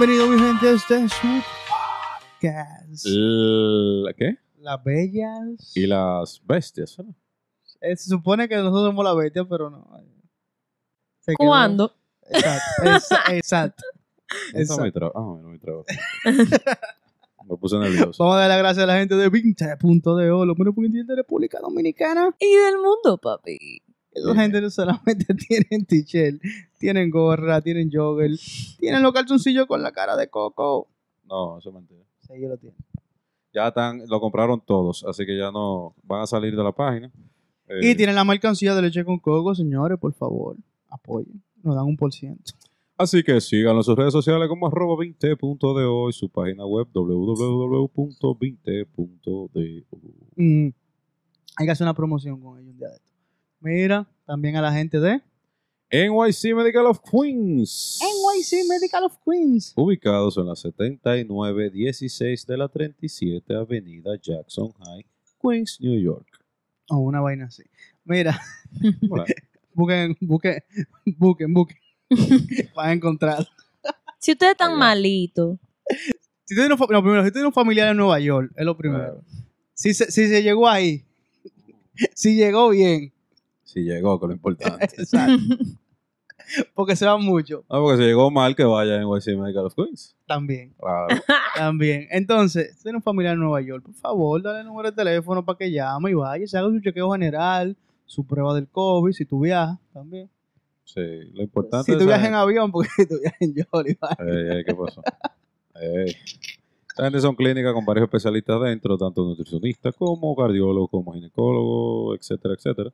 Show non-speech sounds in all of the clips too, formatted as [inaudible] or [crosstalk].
Bienvenido, mi gente, a este su qué? Las bellas. Y las bestias, eh, se supone que nosotros somos las bestias, pero no. Se ¿Cuándo? Exacto. [laughs] exacto. Exacto. me ah, [laughs] me puse nervioso. Vamos a dar las gracias a la gente de lo lo menos porque de República Dominicana. Y del mundo, papi. La gente no solamente [laughs] tienen t-shirt, tienen gorra, tienen jogger, tienen los calzoncillos con la cara de coco. No, eso es mentira. Sí, yo lo tienen. Ya están, lo compraron todos, así que ya no van a salir de la página. y eh, tienen la mercancía de leche con coco, señores, por favor, apoyen. Nos dan un por ciento. Así que síganos en sus redes sociales como arroba 20.de y su página web www.20.de. Mm, hay que hacer una promoción con ellos un día de Mira, también a la gente de NYC Medical of Queens. NYC Medical of Queens. Ubicados en la 7916 de la 37 Avenida Jackson High, Queens, New York. O oh, una vaina así. Mira, [laughs] busquen, busquen, busquen, busquen. [laughs] Van a encontrar. Si ustedes están malitos. Si usted no, no, si usted tiene un familiar en Nueva York, es lo primero. si se llegó ahí, [laughs] si llegó bien si llegó, que lo importante. [laughs] Exacto. [laughs] porque se va mucho. Ah, porque si llegó mal, que vaya en YC Medical of Queens. También. Claro. [laughs] También. Entonces, si tiene un familiar en Nueva York, por favor, dale el número de teléfono para que llame y vaya, se haga su chequeo general, su prueba del COVID, si tú viajas también. Sí, lo importante Si tú viajas en avión, porque si tú viajas en Jolly, ¿qué pasó? ey. son clínicas con varios especialistas dentro, tanto nutricionistas como cardiólogos, como ginecólogos, etcétera, etcétera.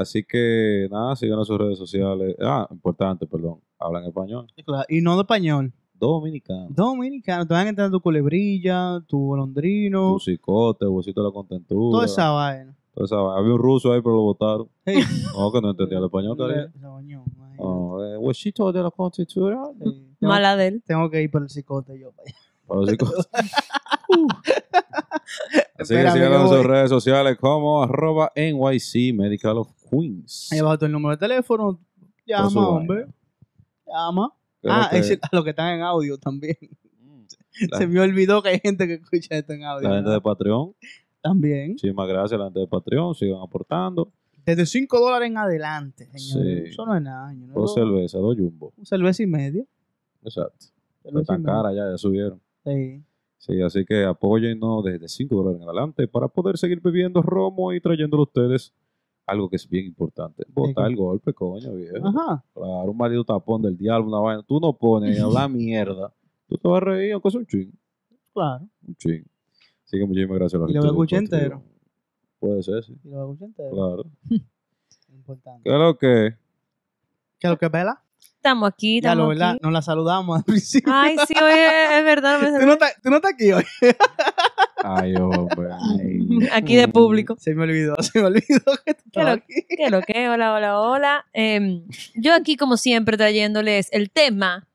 Así que nada, sigan en sus redes sociales. Ah, importante, perdón. Hablan español. y no de español. Dominicano. Dominicano. Te van a entrar tu culebrilla, tu bolondrino. Tu cicote, huesito de la contentura. Toda esa vaina. Toda esa vaina. Había un ruso ahí, pero lo votaron. [laughs] No, que no entendía el español. Eh, huesito de la contentura. Maladel. Mala de él. Tengo que ir por el cicote yo para allá. Por el cicote. [laughs] Así que sigan en sus redes sociales como arroba NYC Medical Queens. Ahí abajo el número de teléfono. Llama, hombre. Llama. ah, a los que están en audio también. Mm, [laughs] Se me olvidó que hay gente que escucha esto en audio. La gente de Patreon. También. Muchísimas gracias a la gente de Patreon. Sigan aportando. Desde 5 dólares en adelante, señor. Sí. Eso no es nada. No dos cervezas, dos jumbo. Un cerveza y media. Exacto. Pero está cara ya, ya subieron. Sí. Sí, así que apóyennos desde 5 dólares en adelante para poder seguir viviendo romo y trayéndolo a ustedes algo que es bien importante. Botar el golpe, coño, viejo. Ajá. Claro, un marido tapón del diablo, una vaina. Tú no pones la [laughs] mierda. Tú te vas a reír, aunque es un ching. Claro. Un ching. Así que muchísimas gracias a la y gente. Y lo escuché entero. Puede ser, sí. Y lo escuché entero. Claro. [laughs] importante. claro que? ¿Qué es lo que, Vela? Estamos aquí, estamos Aquí. Nos la saludamos al [laughs] principio. Ay, sí, oye es, verdad. ¿Tú, no estás, ¿Tú no estás aquí hoy? Ay, pues, [laughs] Aquí de mm, público. Se me olvidó, [laughs] se me olvidó que ¿Qué que? Hola, hola, hola. Em, yo aquí, como siempre, trayéndoles el tema.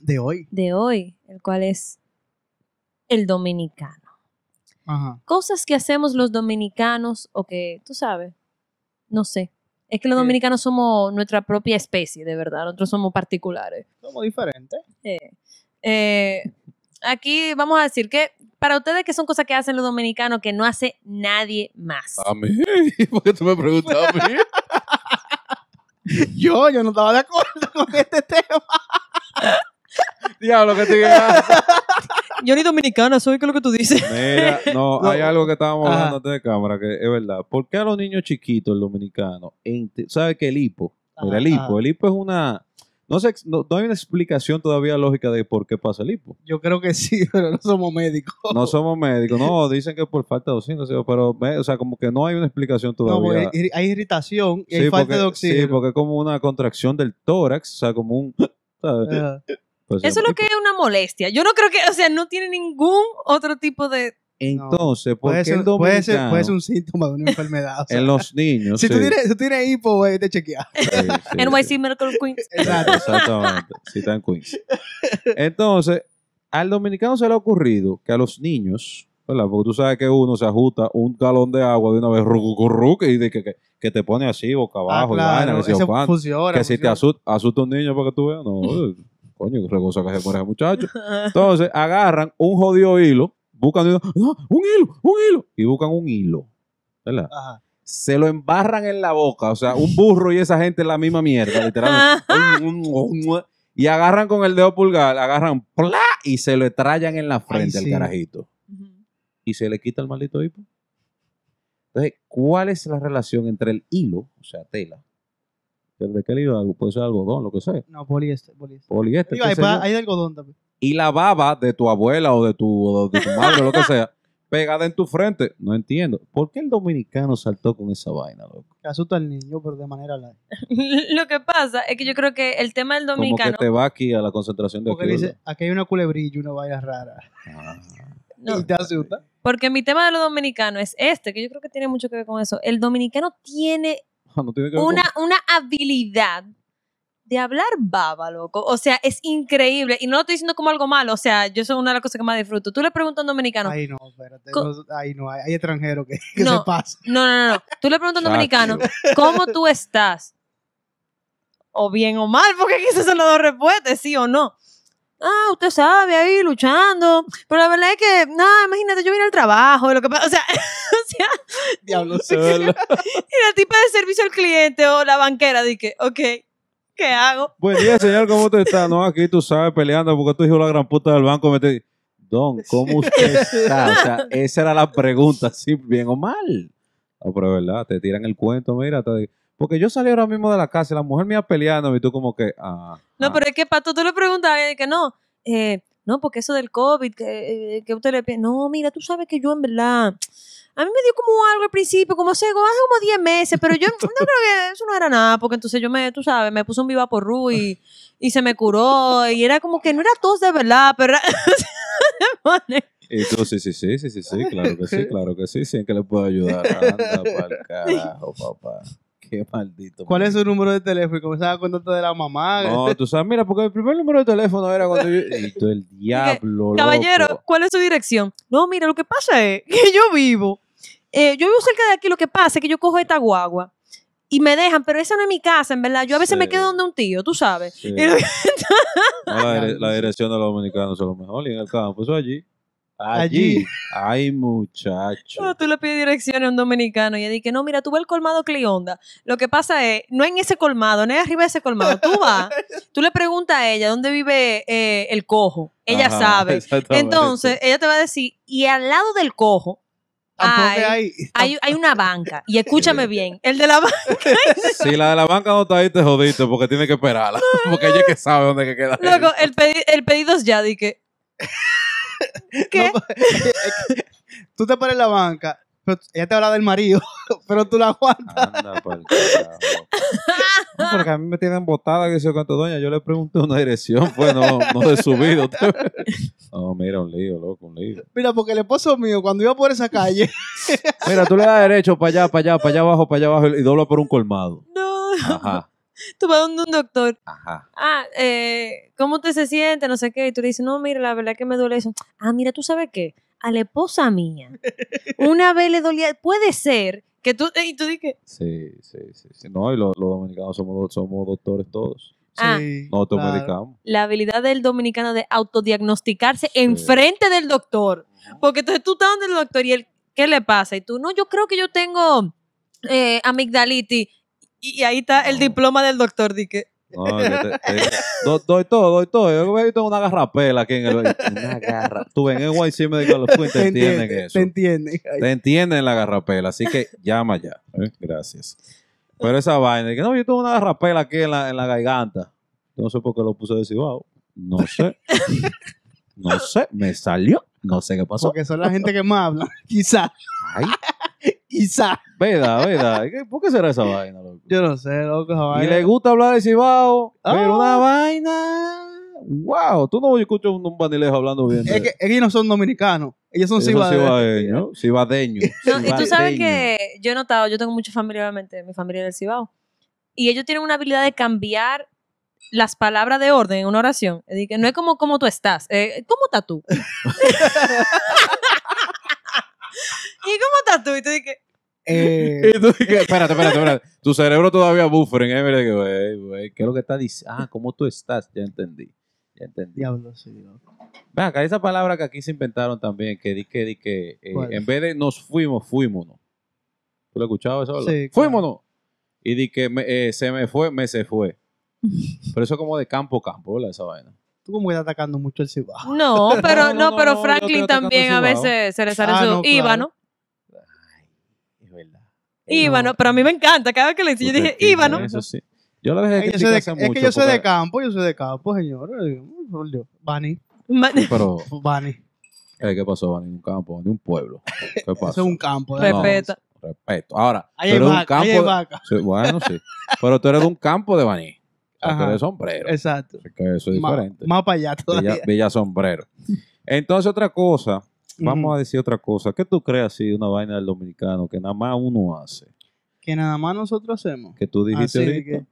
De hoy. De hoy, el cual es el dominicano. Cosas que hacemos los dominicanos o que, tú sabes, no sé. Es que los dominicanos somos nuestra propia especie, de verdad. Nosotros somos particulares. Somos diferentes. Eh, aquí vamos a decir que para ustedes que son cosas que hacen los dominicanos que no hace nadie más. A mí, [laughs] porque tú me preguntas a mí. yo, yo no estaba de acuerdo con este tema. Diablo, que te Yo ni dominicana soy, que es lo que tú dices. Mira, no, hay algo que estábamos hablando antes de cámara que es verdad. ¿Por qué a los niños chiquitos, el dominicano, ¿sabes que El hipo. Mira, el ah. hipo. El hipo es una no, sé, no, hay una explicación todavía lógica de por qué pasa el hipo. Yo creo que sí, [laughs] pero no somos médicos. No somos médicos, no, dicen que por falta de oxígeno, pero, o sea, como que no hay una explicación todavía. No, hay irritación y hay falta de oxígeno. Sí, porque es como una contracción del tórax, o sea, como un... [gasps] Pues, Eso es lo que es una molestia. Yo no creo que, o sea, no tiene ningún otro tipo de entonces, puede ser, un síntoma de una enfermedad. en los niños. Si tú tienes, si tienes hipo, güey, te chequeas. en YC NYC Medical Queens. Exacto. Exactamente. si está en Queens. Entonces, al dominicano se le ha ocurrido que a los niños, Porque tú sabes que uno se ajusta un galón de agua de una vez, y que, que, te pone así, boca ah, abajo, claro, y vaina, que, funciona, que si te asusta, un niño para que tú veas, no, [laughs] coño, regoza que se muere el muchacho. [laughs] Entonces, agarran un jodido hilo buscan ah, un hilo, un hilo, y buscan un hilo, ¿verdad? Se lo embarran en la boca, o sea, un burro y esa gente es la misma mierda, literalmente. [laughs] y agarran con el dedo pulgar, agarran ¡plá! y se lo trayan en la frente al garajito carajito. Y se le quita el maldito hipo. Entonces, ¿cuál es la relación entre el hilo, o sea, tela? ¿De qué hilo? Puede ser algodón, lo que sea. No, poliéster. Poliéster. poliéster hay, hay algodón también y la baba de tu abuela o de tu, madre o lo que [laughs] sea pegada en tu frente. No entiendo. ¿Por qué el dominicano saltó con esa vaina, loco? asusta al niño, pero de manera [laughs] lo que pasa es que yo creo que el tema del dominicano. Como que te va aquí a la concentración de Porque dice, aquí hay una culebrilla, una vaina rara. [laughs] y te asusta. Porque mi tema de lo dominicano es este, que yo creo que tiene mucho que ver con eso. El dominicano tiene, una, una habilidad de hablar baba, loco. O sea, es increíble. Y no lo estoy diciendo como algo malo. O sea, yo soy una de las cosas que más disfruto. Tú le preguntas a un dominicano. Ay, no, espérate. ay, no, hay, extranjeros que, no, se pasan. No, no, no, Tú le preguntas a un dominicano, ¿cómo tú estás? O bien o mal, porque quizás son las dos respuestas, sí o no. Ah, usted sabe, ahí luchando. Pero la verdad es que, nada, imagínate, yo vine al trabajo, lo que pasa, o sea, [laughs] o sea. Diablo solo. [laughs] y la tipa de servicio al cliente o la banquera, dije, ok ¿Qué hago? Buen día, señor, ¿cómo te está? No, aquí tú sabes, peleando porque tú hijo la gran puta del banco me te... Don, ¿cómo usted está? O sea, esa era la pregunta, si bien o mal. No, pero es verdad, te tiran el cuento, mira, porque yo salí ahora mismo de la casa y la mujer me iba peleando y tú como que... Ah, no, ah. pero es que Pato, tú le preguntas que no, eh, no, porque eso del COVID, que, eh, que usted le... No, mira, tú sabes que yo en verdad a mí me dio como algo al principio, como hace como 10 meses, pero yo [laughs] no creo que eso no era nada, porque entonces yo me, tú sabes, me puse un viva por Ru y, y se me curó, y era como que no era tos de verdad, pero... Entonces, [laughs] sí, sí, sí, sí, sí, claro que sí, claro que sí, sí, que le puedo ayudar. Anda [laughs] carajo, papá. Qué maldito. ¿Cuál es su número de teléfono? Y comenzaba todo de la mamá. No, tú sabes, mira, porque el primer número de teléfono era cuando yo... Y tú, el diablo, Caballero, ¿cuál es su dirección? No, mira, lo que pasa es que yo vivo eh, yo vivo cerca de aquí, lo que pasa es que yo cojo esta guagua y me dejan, pero esa no es mi casa, en verdad. Yo a veces me quedo donde un tío, tú sabes. [laughs] la, dirección de los dominicanos es lo mejor, y en el campo, eso allí. Allí. allí. Ay, muchacho. tú le pides dirección a un dominicano y él dice, no, mira, tú ves el colmado Clionda. Lo que pasa es, no en ese colmado, no es arriba de ese colmado. Tú vas, [laughs] tú le preguntas a ella dónde vive eh, el cojo. Ella sabe. [laughs] Entonces, ella te va a decir, y al lado del cojo hay, una banca. Y escúchame [laughs] bien, el de la banca. si [laughs] la de la banca no está ahí, te jodiste porque tiene que esperarla. [laughs] porque ella es que sabe dónde queda. Luego, el, el, pedido es ya, di que. ¿Qué? tú te pones la banca pero ella te habla del marido, [laughs] pero tú la aguantas. Anda, por porque a mí me tienen botada, que sé cuánto, doña. Yo le pregunté una dirección, pues no, no de subido. [laughs] No, mira, un lío, loco, un lío. Mira, porque el esposo mío, cuando iba por esa calle. [laughs] mira, tú le das derecho para allá, para allá, para allá abajo, para allá abajo y dobla por un colmado. No. Ajá. Tú vas donde un doctor. Ajá. Ah, eh, ¿cómo te se siente? No sé qué. Y tú le dices, no, mira, la verdad es que me duele eso. Ah, mira, ¿tú sabes qué? a la esposa mía. Una vez le dolía, puede ser que tú, eh, y tú dije. Sí, sí, sí, sí. No, y los, dominicanos somos, somos doctores todos. Ah, sí, no La habilidad del dominicano de autodiagnosticarse enfrente del doctor. Porque entonces tú estás donde el doctor y él, ¿qué le pasa? Y tú, no, yo creo que yo tengo eh, amigdalitis. Y, ahí está el diploma del doctor. Dije, doy todo, doy todo. Yo tengo una garrapela aquí en el. [laughs] Una garra. Tú ven en YC Medical digo te, entienden eso. Te entienden. Te entienden la garrapela. Así que llama ya. ¿eh? Gracias. Pero esa vaina, que no, yo tengo una garrapela aquí en la, en la garganta. No sé por qué lo puse de cibao. No sé. [laughs] No sé. Me salió. No sé qué pasó. Porque son la gente que más habla, [laughs] quizás. Ay. Veda, veda. ¿Por qué será esa vaina, loco? Yo no sé, loco, esa vaina. Y le gusta hablar de Cibao, pero una ah. vaina. ¡Wow! Tú no escuchas un, un hablando bien. Es que ellos no son dominicanos. Ellos son cibadeños. Cibadeños. No, y tú sabes que yo he notado, yo tengo mucha familia, obviamente, mi familia del Cibao. Y ellos tienen una habilidad de cambiar las palabras de orden en una oración. no es como cómo tú estás, eh, ¿cómo estás tú? [laughs] [laughs] ¿Y cómo estás tú? Y tú dices, eh, eh, espérate, espérate, espérate. [laughs] Tu cerebro todavía buffering, ¿eh? Güey, ¿qué es lo que está diciendo? Ah, ¿cómo tú estás? Ya entendí. Ya entendí. Diablo, sí, acá, esa palabra que aquí se inventaron también, que di que di que. Eh, en vez de nos fuimos, fuímonos. ¿Tú lo escuchabas escuchado eso? Sí, ¡Fuímonos! Y di que se me fue, me se fue. [laughs] Pero eso es como de campo a campo, ¿verdad? Esa vaina tú como que estás atacando mucho el ciba. [laughs] No, pero no, pero Franklin también a veces se le sale ah, su IVA, ¿no? Eh, Íbano, pero a mí me encanta. Cada vez que le hice, yo dije, Íbano. Eso sí. Yo la dejé de Es que yo soy de campo, yo soy de campo, señor. Bani. [laughs] Bani. Eh, ¿Qué pasó, Bani? Un campo, un pueblo. ¿Qué pasó? es un campo. De... Respeto. Ahora, ahí tú eres vaca, un campo. vaca. bueno, sí. Pero tú eres de un campo de Bani. Ajá. tú eres sombrero. Exacto. que eso es diferente. Más, para allá todavía. Villa Sombrero. Entonces, otra cosa Vamos a decir otra cosa. ¿Qué tú crees así de una vaina del dominicano que nada más uno hace? Que nada más nosotros hacemos. Que tú dijiste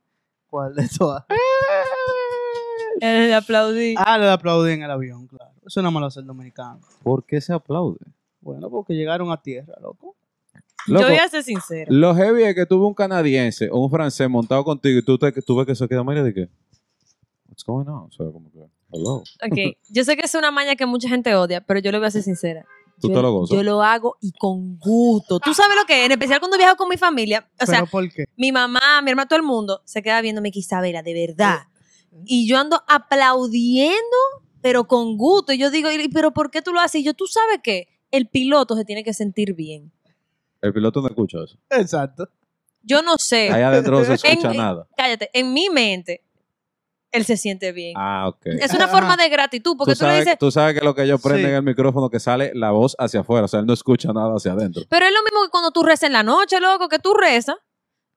¿Cuál de todas? [laughs] [laughs] el aplaudir. Ah, le aplaudir en el avión, claro. Eso nada más lo hace el dominicano. ¿Por qué se aplaude? Bueno, porque llegaron a tierra, loco. Yo voy a ser sincero. Lo heavy es que tuve un canadiense o un francés montado contigo y tú, te, ves que se queda medio de qué. What's going on? O sea, como que yo sé que es una maña que mucha gente odia, pero yo lo voy a ser sincera. yo, lo hago y con gusto. Tú sabes lo que en especial cuando viajo con mi familia. O sea, mi mamá, mi hermano, todo el mundo se queda viéndome que Isabela, de verdad. Y yo ando aplaudiendo, pero con gusto. Y yo digo, ¿pero por qué tú lo haces? Y yo, ¿tú sabes qué? El piloto se tiene que sentir bien. El piloto no escucha eso. Exacto. Yo no sé. Allá adentro no se [laughs] escucha nada. Cállate, en mi mente, él se siente bien. Ah, ok. Es una forma de gratitud, porque tú, sabes, le dices... Tú sabes que lo que ellos prenden en el micrófono, que sale la voz hacia afuera, o sea, él no escucha nada hacia adentro. Pero es lo mismo que cuando tú rezas en la noche, loco, que tú rezas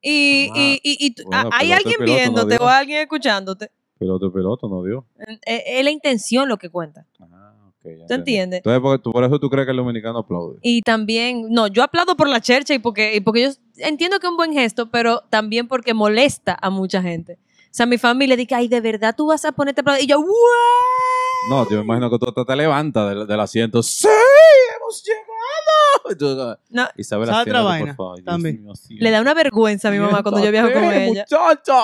y, y, y, hay alguien viéndote o alguien escuchándote. Piloto, piloto, no dio. Eh, eh, es, la intención lo que cuenta. Ah, ok. entiendes? Entonces, por eso tú crees que el dominicano aplaude. Y también, no, yo aplaudo por la chercha y porque, y porque yo entiendo que es un buen gesto, pero también porque molesta a mucha gente sea, mi familia dice, ay, ¿de verdad tú vas a ponerte a Y yo, ¡Way! No, yo me imagino que tú te levantas del, asiento. ¡Sí! ¡Hemos llegado! [laughs] Ah, no. Isabel otra vaina. también. Le da una vergüenza a mi mamá cuando yo viajo con ella. ¡Muchacha!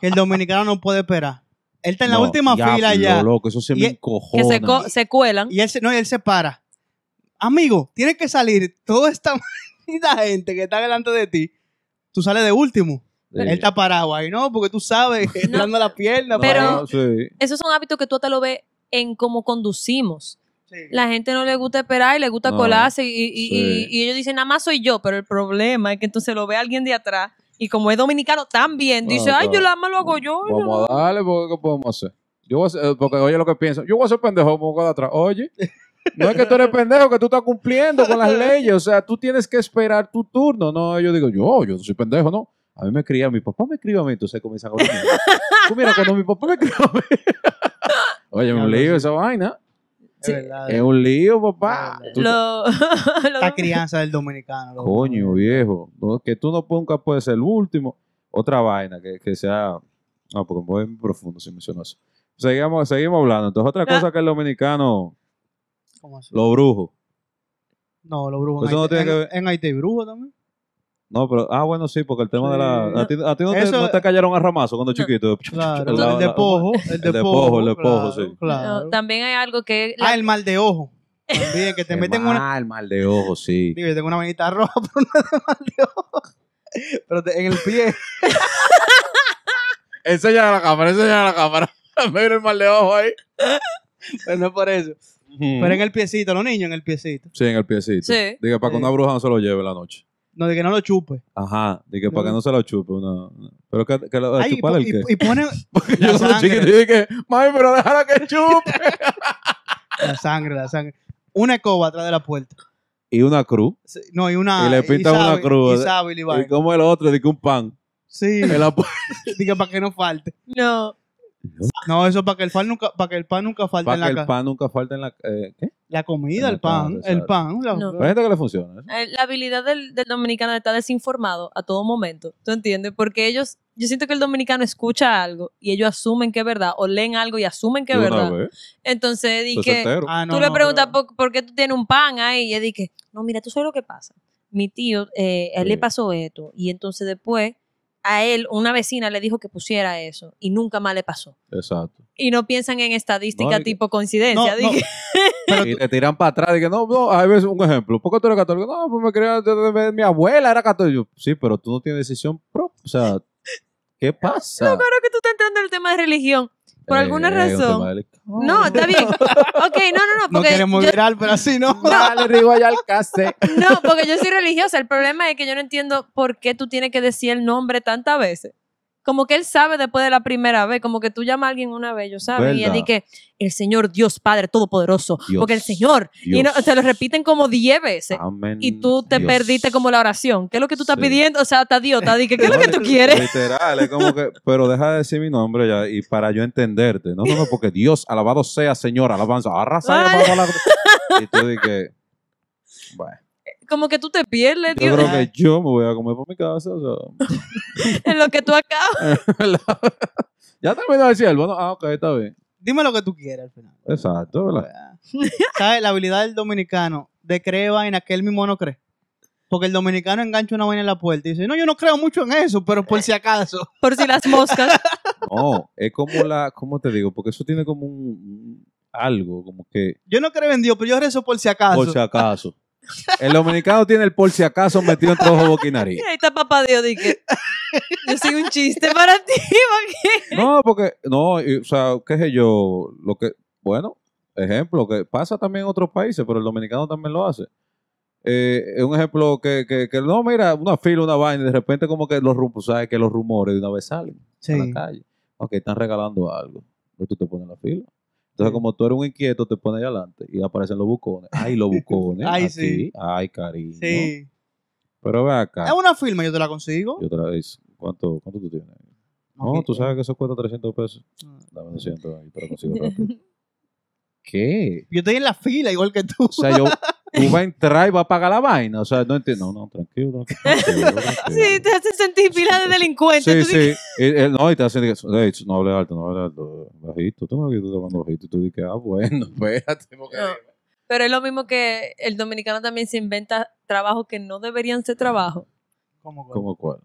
Que el dominicano no puede esperar. Él está en la última fila ya. ya. loco, eso se me encojona. Que se, cuelan. Y él se, no, y él se para. Amigo, tienes que salir toda esta [laughs] gente que está delante de ti. Tú sales de último. Él está parado ahí, ¿no? Porque tú sabes, [laughs] entrando dando la pierna Pero esos son hábitos que tú hasta lo ves en cómo conducimos. La gente no le gusta esperar y le gusta colarse y, y, y, ellos dicen, nada más soy yo, pero el problema es que entonces lo ve alguien de atrás y como es dominicano también, dice, ay, yo nada más lo hago yo. Vamos porque ¿qué podemos hacer? Yo voy porque oye lo que pienso, yo voy a ser pendejo, me voy a de atrás. Oye. No es que tú eres pendejo, que tú estás cumpliendo con las leyes. O sea, tú tienes que esperar tu turno. No, yo digo, yo, yo soy pendejo, no. A mí me cría, mi papá me crió a mí, entonces comienza a hablar. Tú mira, cuando mi papá me crió a mí. [laughs] Oye, un lío pues, esa vaina. Es, verdad, es un lío, papá. la [laughs] crianza del dominicano. Coño, viejo. Que tú no pongas, puedes ser el último. Otra vaina que, sea. No, porque me voy muy profundo si menciono eso. Seguimos, seguimos hablando. Entonces, otra ah. cosa que el dominicano. ¿Cómo así? Los brujos. No, los brujos. Eso no tiene que ver. en Haití, brujos también. No, pero, ah, bueno, sí, porque el tema de la. A ti, no, te, te, callaron a ramazo cuando chiquito. Claro, [laughs] el de pojo. El de pojo, el de pojo, sí. también hay algo que. Ah, el mal de ojo. [laughs] También, que te el meten mal, una. el mal de ojo, sí. Digo, tengo una manita roja, [laughs] pero no mal de ojo. Pero en el pie. ya a la cámara, enseña a la cámara. Mira el mal de ojo ahí. Pero no es por eso. Pero en el piecito, los niños en el piecito. Sí, en el piecito. Sí. Diga, para que una bruja no se lo lleve la noche. No, de que no lo chupe. Ajá, de que para que no se lo chupe. No, Pero que, que lo chupa el y, qué? y pone... [laughs] yo soy Chiquito y dije, mami, pero déjala que chupe. [laughs] la sangre, la sangre. Una escoba atrás de la puerta. Y una cruz. no, y una. Y le pintan una cruz. Y, sabe, y, como el otro, de que un pan. Sí. La... [laughs] para que no falte. No. No, eso para que el pan nunca, para que el pan nunca falte en la casa. Para que el pan nunca falte en la eh, ¿qué? la comida, el pan, el pan. La... gente que le funciona. ¿eh? Eh, la habilidad del, dominicano dominicano está desinformado a todo momento, ¿tú entiendes? Porque ellos, yo siento que el dominicano escucha algo y ellos asumen que es verdad, o leen algo y asumen que es verdad. Entonces, dije, ah, tú le preguntas por, qué tú tienes un pan ahí y él dije, no, mira, tú sabes lo que pasa. Mi tío, eh, él le pasó esto y entonces después a él una vecina le dijo que pusiera eso y nunca más le pasó. Exacto. Y no piensan en estadística tipo coincidencia. [laughs] Pero y te tiran para atrás. que no, no, hay veces un ejemplo. ¿Por qué tú eres católico? No, pues me quería. Mi abuela era católica. sí, pero tú no tienes decisión propia. O sea, ¿qué pasa? No claro que tú estás entrando en el tema de religión por alguna razón. No, está bien. Ok, no, no, no. Porque no queremos yo... pero así no. Dale, digo allá al no, porque yo soy religiosa. El problema es que yo no entiendo por qué tú tienes que decir el nombre tantas veces como que él sabe después de la primera vez, como que tú llamas a alguien una vez, yo sabes, y él dice, el Señor Dios Padre Todopoderoso, porque el Señor, y no, te lo repiten como 10 veces, y tú te perdiste como la oración, ¿qué es lo que tú estás pidiendo? O sea, está Dios, está ¿qué es lo que tú [laughs] quieres? Literal, es como que, pero deja de decir mi nombre ya, y para yo entenderte, no, no, no, porque Dios, alabado sea Señor, alabanza, arrasa, y tú dices, [laughs] bueno como que tú te pierdes. Yo creo que yo me voy a comer por mi casa. [laughs] en lo que tú acabas. [laughs] ya terminó de decir el Ah, ok, está bien. Dime lo que tú quieras al final. Exacto, ¿verdad? [laughs] ¿Sabes? La habilidad del dominicano de creer vaina que él mismo no cree. Porque el dominicano engancha una vaina en la puerta y dice, no, yo no creo mucho en eso, pero por si acaso. Por si las moscas. No, es como la, ¿cómo te digo? Porque eso tiene como un, algo, como que... Yo no creo en Dios, pero yo rezo por si acaso. Por si acaso. El dominicano tiene el por si acaso metido entre ojo boquinarí. ahí está papá Dios, Yo soy un chiste para ti, No, porque, no, o sea, qué sé yo, lo que, bueno, ejemplo, que pasa también en otros países, pero el dominicano también lo hace. Eh, es un ejemplo que, que, no, mira, una fila, una vaina, y de repente como que los rumores, sabes que los rumores de una vez salen a la calle. Ok, están regalando algo. Tú te pones la fila. Entonces, como tú eres un inquieto, te pones ahí adelante y aparecen los bucones. Ay, los bucones. [laughs] Ay, sí. Ay, cariño. Sí. Pero ve acá. Es una firma, yo te la consigo. Yo te la ¿Cuánto, ¿Cuánto tú tienes? No, tú sabes que eso cuesta 300 pesos. Ah. Dame 200 ahí, pero consigo rápido. [laughs] ¿Qué? Yo estoy en la fila, igual que tú. O sea, yo, tú vas a entrar y va a pagar la vaina. O sea, no entiendo. No, no, tranquilo. [laughs] sí, te hace sentir pila de delincuente. Sí, sí. Eh, no, y te que, no hables alto, no hables alto. Bajito, tú no que tú hablando bajito. Y tú dices, ah, bueno, [laughs] espérate. Porque... pero es lo mismo que el dominicano también se inventa trabajos que no deberían ser trabajo. ¿Cómo cuál? cuál?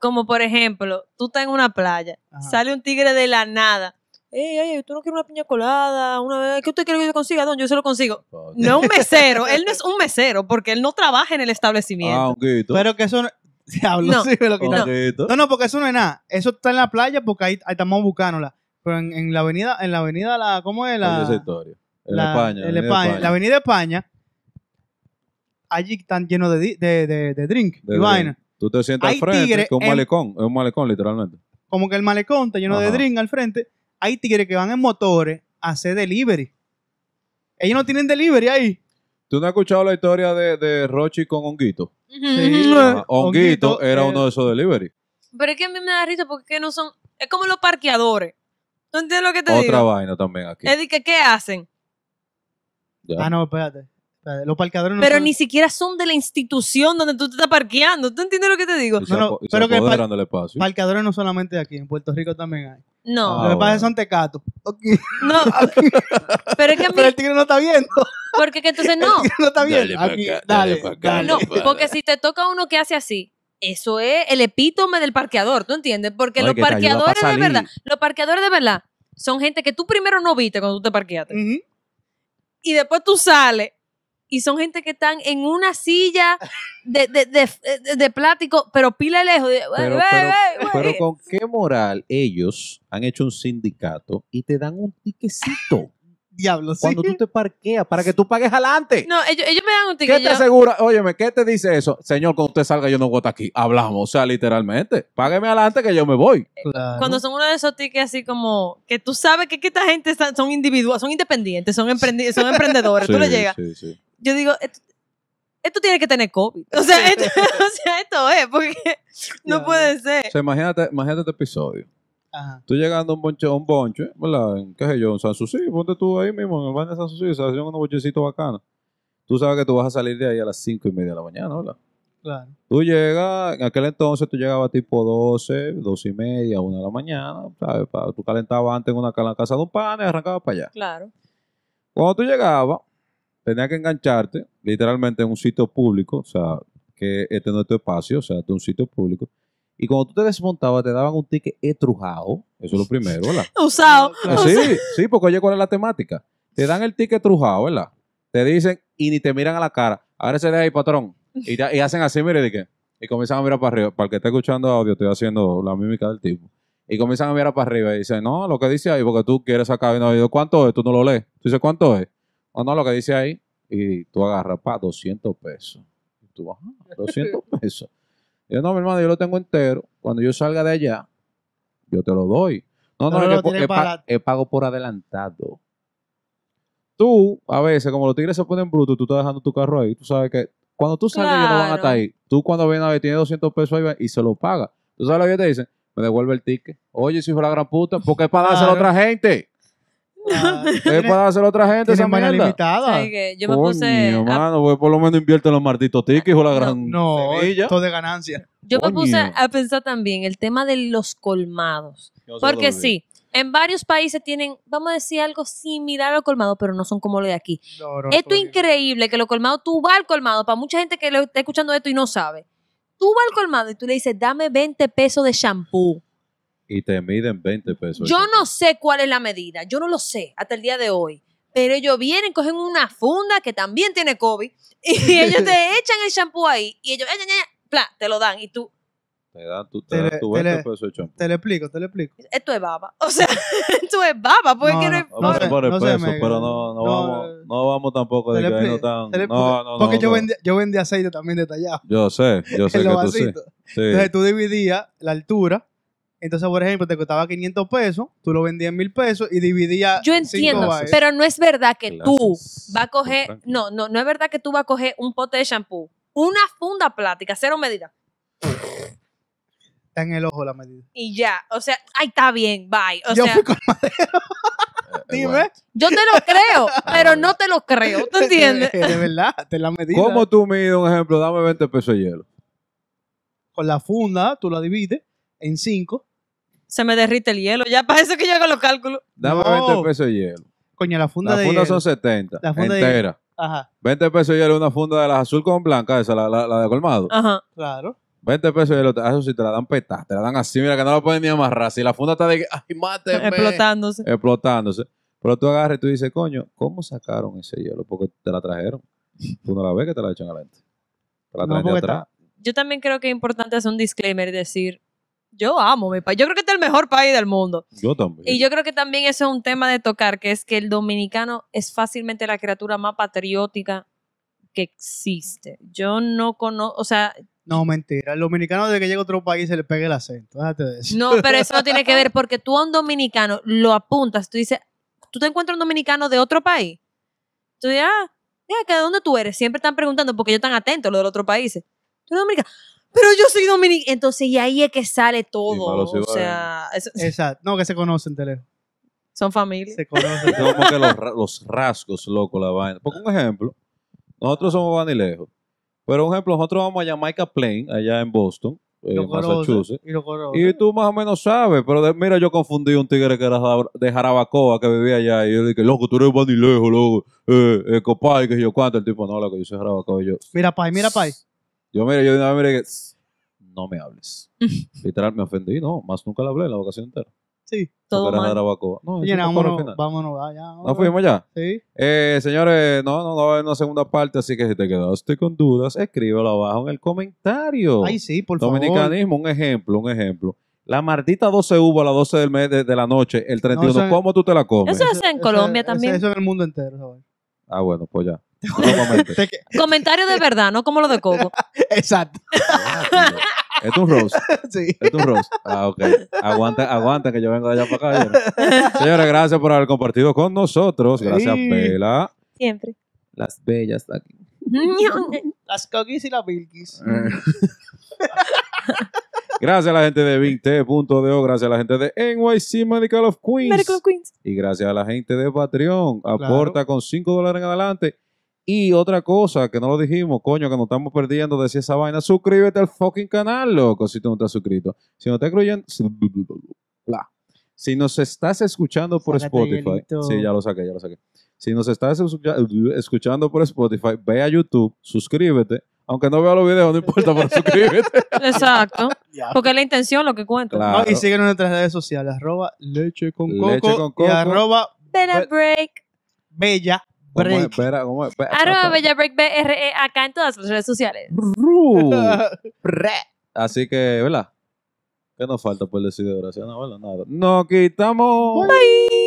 Como por ejemplo, tú estás en una playa, sale un tigre de la nada Ey, ey, tú no quieres una piña colada, una ¿qué usted quiere que yo consiga, don? Yo se lo consigo. no es un mesero, él no es [laughs] un mesero porque él no trabaja en el establecimiento. Ah, un guito. Pero que eso no, [laughs] no, sí, de lo no, no, porque eso no es nada. Eso está en la playa porque ahí, estamos buscándola. Pero en, la avenida, en la avenida la, ¿cómo es la? en la, España, En España, La avenida España. Allí están llenos de, de, de, drink y vaina. Tú te sientas al frente, es un malecón, es un malecón literalmente. Como que el malecón está lleno de drink al frente hay tigres que van en motores a hacer delivery. Ellos no tienen delivery ahí. ¿Tú no has escuchado la historia de, de Rochi con Honguito? Ah, Honguito, era eh, uno de esos delivery. Pero es que a mí me da risa porque no son... Es como los parqueadores. ¿Tú entiendes lo que te digo? Otra vaina también aquí. Es de que, ¿qué hacen? Ah, no, espérate los parqueadores no Pero ni siquiera son de la institución donde tú te estás parqueando. ¿Tú entiendes lo que te digo? no, pero que espacio. parqueadores no solamente aquí, en Puerto Rico también hay. No. Ah, lo pasa es son tecatos. No. [laughs] pero es que a mí... Pero el tigre no está viendo. Porque que entonces no. [laughs] El no está viendo. Dale, dale, No, porque si te toca uno que hace así, eso es el epítome del parqueador, ¿tú entiendes? Porque los parqueadores de verdad, los parqueadores de verdad son gente que tú primero no viste cuando tú te parqueaste. Y después tú sales y son gente que están en una silla de, de, plástico, pero pila lejos. Pero, con qué moral ellos han hecho un sindicato y te dan un tiquecito. Diablo, Cuando tú te parqueas, para que tú pagues adelante. No, ellos, me dan un tiquecito. ¿Qué te asegura? Óyeme, ¿qué te dice eso? Señor, cuando usted salga, yo no voy aquí. Hablamos, o sea, literalmente. Págueme adelante que yo me voy. Cuando son uno de esos tickets así como que tú sabes que, esta gente son individuos, son independientes, son, [laughs] emprendedores. tú le llegas. Sí, yo digo, esto, tiene que tener COVID. O sea, esto, [laughs] o sea, esto es, porque [laughs] no, puede ser. O sea, imagínate, imagínate este episodio. Ajá. Tú llegando a un bonche, un bonche, ¿verdad? En, qué sé yo, en San Susi, ponte tú ahí mismo, en el baño de San Susi, se hacen unos bochecitos bacanos. Tú sabes que tú vas a salir de ahí a las cinco y media de la mañana, ¿verdad? Claro. Tú llegas, en aquel entonces tú llegabas tipo 12, 12 y media, 1 de la mañana, ¿sabes? Tú calentabas antes en una casa de un pan y arrancabas para allá. Claro. Cuando tú llegabas, tenía que engancharte literalmente en un sitio público, o sea, que este no es tu espacio, o sea, este es un sitio público. Y cuando tú te desmontabas, te daban un ticket estrujado. Eso es lo primero, ¿verdad? [laughs] Usado. Ah, sí, sí, porque oye, ¿cuál es la temática? Te dan el ticket trujado, ¿verdad? Te dicen y ni te miran a la cara. Ahora se de ahí, patrón. Y, hacen así, mire, Y comienzan a mirar para arriba. Para el que esté escuchando audio, estoy haciendo la mímica del tipo. Y comienzan a mirar para arriba y dicen, no, lo que dice ahí, porque tú quieres sacar. Y no, ¿cuánto es? Tú no lo lees. Tú dices, ¿cuánto es? O no, lo que dice ahí. Y tú agarras para 200 pesos. Y tú, 200 [laughs] pesos. yo, no, mi hermano, yo lo tengo entero. Cuando yo salga de allá, yo te lo doy. No, no, no, es pago por adelantado. Tú, a veces, como los tigres se ponen brutos, tú estás dejando tu carro ahí. Tú sabes que cuando tú sales, ellos no van hasta ahí. Tú cuando vienes a ver, tienes 200 pesos ahí y se lo paga. ¿Tú sabes lo que te dicen? Me devuelve el ticket. Oye, si hijo la gran puta, porque es para a la otra gente. ¿Qué puede hacer otra gente esa mañana limitada? yo me puse. mi pues, por lo menos invierte en los martitos tickets o la gran No, todo de ganancia. yo me puse a pensar también el tema de los colmados. Porque sí, en varios países tienen, vamos a decir algo similar a los colmados, pero no son como los de aquí. Esto es increíble que los colmados, tú vas al colmado, para mucha gente que lo está escuchando esto y no sabe. Tú vas al colmado y tú le dices, dame 20 pesos de shampoo. Y te miden 20 pesos. Yo no sé cuál es la medida, yo no lo sé hasta el día de hoy. Pero ellos vienen, cogen una funda que también tiene COVID y [laughs] ellos te echan el shampoo ahí y ellos, ¡eh, eh, eh, pla, te lo dan y tú, te dan tu, 20 pesos champú. Te lo explico, te lo explico. Esto es baba. O sea, [laughs] esto es baba. Porque pues, no, no, no, no por el peso, pero no, no, vamos, no vamos tampoco de que no tan. No, porque yo, vendía, yo aceite también detallado. Yo sé, yo [laughs] sé que tú sí. sí. Entonces tú dividías la altura entonces, por ejemplo, te costaba 500 pesos, tú lo vendías en 1000 pesos y dividías. Yo entiendo, pero no es verdad que tú vas a coger. No, no, no es verdad que tú vas a coger un pote de shampoo, una funda plática cero medida. Está en el ojo la medida. Y ya, o sea, ahí está bien, bye. Yo fui con madero. [laughs] Dime. Yo te lo creo, [laughs] ah, pero no te lo creo, ¿te [laughs] entiendes? De, verdad, te la medida. ¿Cómo tú me dices, un ejemplo? Dame 20 pesos de hielo. Con la funda, tú la divides en 5 se me derrite el hielo. Ya para eso que yo hago los cálculos. Dame 20 pesos de hielo. Coño, la funda la de funda fundas son 70. La funda entera. Ajá. 20 pesos de hielo, una funda de las azul con blanca, esa, la, de colmado. Ajá. Claro. 20 pesos de hielo, ah, eso sí te la dan petada, te la dan así, mira que no la pueden ni amarrar. Si la funda está de. ¡Ay, mate! Explotándose. Explotándose. Pero tú agarras y tú dices, coño, ¿cómo sacaron ese hielo? Porque te la trajeron. Tú no la ves que te la echan adelante. Te la traen de atrás. Yo también creo que es importante hacer un disclaimer y decir, yo amo mi país. Yo creo que este es el mejor país del mundo. Yo también. Y yo creo que también eso es un tema de tocar, que es que el dominicano es fácilmente la criatura más patriótica que existe. Yo no conozco, o sea... No, mentira. El dominicano desde que llega a otro país se le pega el acento. No, pero eso no [laughs] tiene que ver porque tú a un dominicano lo apuntas, tú dices, tú te encuentras un dominicano de otro país. Tú ya, ah, ¿de dónde tú eres? Siempre están preguntando porque yo están atento a lo de los otros países. Tú eres pero yo soy dominicano. Entonces, y ahí es que sale todo. o sea, Exacto. No, que se conocen, te leo. Son familia. Se conocen. no, porque los, los, rasgos, loco, la vaina. Porque un ejemplo, nosotros somos vanilejos. Pero un ejemplo, nosotros vamos a Jamaica Plain, allá en Boston. Massachusetts. Y, tú más o menos sabes, pero mira, yo confundí un tigre que era de Jarabacoa que vivía allá. Y yo dije, loco, tú eres vanilejo, loco, eh, eh, que yo cuánto. El tipo, no, loco, yo soy Jarabacoa. yo, mira, pay, mira, pay. Yo, mire, yo de una vez no me hables. [laughs] Literal, me ofendí, no, más nunca la hablé en la vocación entera. Sí, todo mal. No, vámonos, vámonos, allá. ¿Nos fuimos ya? Sí. Eh, señores, no, no, no va una segunda parte, así que si te quedaste con dudas, escríbelo abajo en el comentario. Ay, sí, por favor. Dominicanismo, un ejemplo, un ejemplo. La martita 12 hubo a las 12 del mes de, la noche, el 31, ¿cómo tú te la comes? Eso es en Colombia también. Eso, eso en el mundo entero. ¿sabes? Ah, bueno, pues ya. Comentario de verdad, no como lo de Coco. [laughs] Exacto. Ah, es un Rose. [laughs] Es un Rose. Ah, ok. Aguanta, aguanta que yo vengo de allá para acá. [laughs] Señores, gracias por haber compartido con nosotros. Gracias, Pela. Siempre. Las bellas aquí. las cookies y las bilkis. gracias a la gente de Vinte.de. gracias a la gente de NYC Medical of Queens. Queens. Y gracias a la gente de Patreon. Aporta con 5 dólares en adelante y otra cosa que no lo dijimos, coño, que nos estamos perdiendo, decía esa vaina, suscríbete al fucking canal, loco, si tú no estás suscrito. Si no estás creyendo, si nos estás escuchando por Spotify, sí, ya lo saqué, ya lo saqué. Si nos estás escuchando por Spotify, ve a YouTube, suscríbete. Aunque no vea los videos, no importa, pero [laughs] suscríbete. Exacto. Porque es la intención lo que cuento. y síguenos en nuestras redes sociales, arroba leche con coco, y arroba break. bella Break. ¿Cómo espera, Arroba Bella ah, Break e acá en todas las redes sociales. [laughs] Así que, ¿verdad? ¿Qué nos falta por decir de oración? No, nada. Nos quitamos. Bye.